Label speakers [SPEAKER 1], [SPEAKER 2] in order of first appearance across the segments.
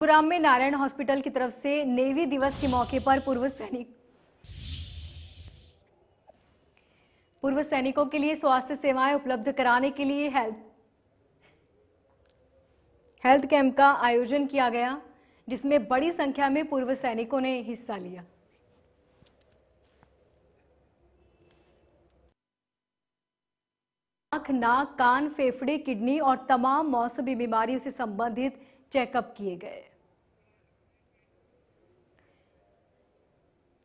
[SPEAKER 1] गुरुग्राम में नारायण हॉस्पिटल की तरफ से नेवी दिवस के मौके पर पूर्व सैनिक पूर्व सैनिकों के लिए स्वास्थ्य सेवाएं उपलब्ध कराने के लिए हेल्थ हेल्थ कैंप का आयोजन किया गया जिसमें बड़ी संख्या में पूर्व सैनिकों ने हिस्सा लिया आंख नाक कान फेफड़े किडनी और तमाम मौसमी बीमारियों से संबंधित चेकअप किए गए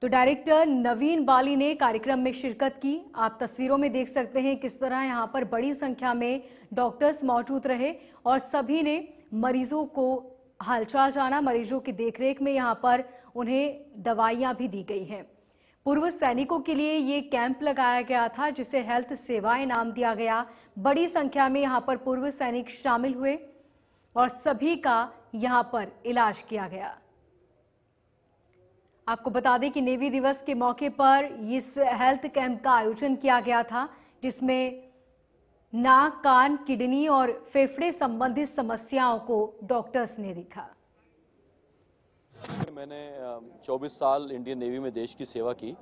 [SPEAKER 1] तो डायरेक्टर नवीन बाली ने कार्यक्रम में शिरकत की आप तस्वीरों में देख सकते हैं किस तरह यहां पर बड़ी संख्या में डॉक्टर्स मौजूद रहे और सभी ने मरीजों को हालचाल जाना मरीजों की देखरेख में यहां पर उन्हें दवाइयां भी दी गई हैं पूर्व सैनिकों के लिए ये कैंप लगाया गया था जिसे हेल्थ सेवाएं नाम दिया गया बड़ी संख्या में यहाँ पर पूर्व सैनिक शामिल हुए और सभी का यहां पर इलाज किया गया आपको बता दें कि नेवी दिवस के मौके पर इस हेल्थ कैंप का आयोजन किया गया था जिसमें नाक कान किडनी और फेफड़े संबंधित समस्याओं को डॉक्टर्स ने देखा
[SPEAKER 2] मैंने 24 साल इंडियन नेवी में देश की सेवा की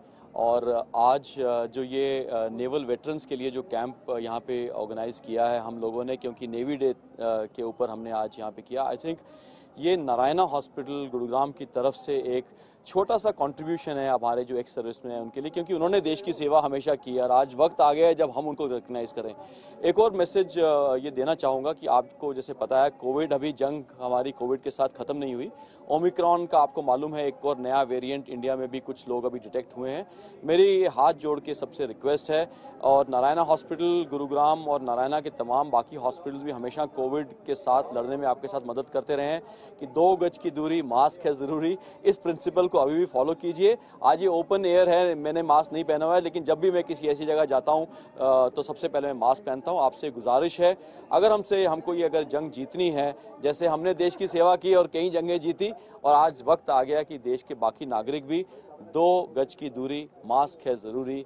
[SPEAKER 2] और आज जो ये नेवल वेटरन्स के लिए जो कैंप यहाँ पे ऑर्गेनाइज किया है हम लोगों ने क्योंकि नेवी डे के ऊपर हमने आज यहाँ पे किया आई थिंक ये नारायणा हॉस्पिटल गुरुग्राम की तरफ से एक छोटा सा कंट्रीब्यूशन है हमारे जो एक्स सर्विस में है उनके लिए क्योंकि उन्होंने देश की सेवा हमेशा की और आज वक्त आ गया है जब हम उनको रिकग्नाइज करें एक और मैसेज ये देना चाहूँगा कि आपको जैसे पता है कोविड अभी जंग हमारी कोविड के साथ ख़त्म नहीं हुई ओमिक्रॉन का आपको मालूम है एक और नया वेरिएंट इंडिया में भी कुछ लोग अभी डिटेक्ट हुए हैं मेरी हाथ जोड़ के सबसे रिक्वेस्ट है और नारायणा हॉस्पिटल गुरुग्राम और नारायणा के तमाम बाकी हॉस्पिटल्स भी हमेशा कोविड के साथ लड़ने में आपके साथ मदद करते रहे हैं कि दो गज की दूरी मास्क है ज़रूरी इस प्रिंसिपल को अभी भी फॉलो कीजिए आज ये ओपन एयर है मैंने मास्क नहीं पहना हुआ है लेकिन जब भी मैं किसी ऐसी जगह जाता हूँ तो सबसे पहले मैं मास्क पहनता हूँ आपसे गुजारिश है अगर हमसे हमको ये अगर जंग जीतनी है जैसे हमने देश की सेवा की और कई जंगें जीती और आज वक्त आ गया कि देश के बाकी नागरिक भी दो गज की दूरी मास्क है ज़रूरी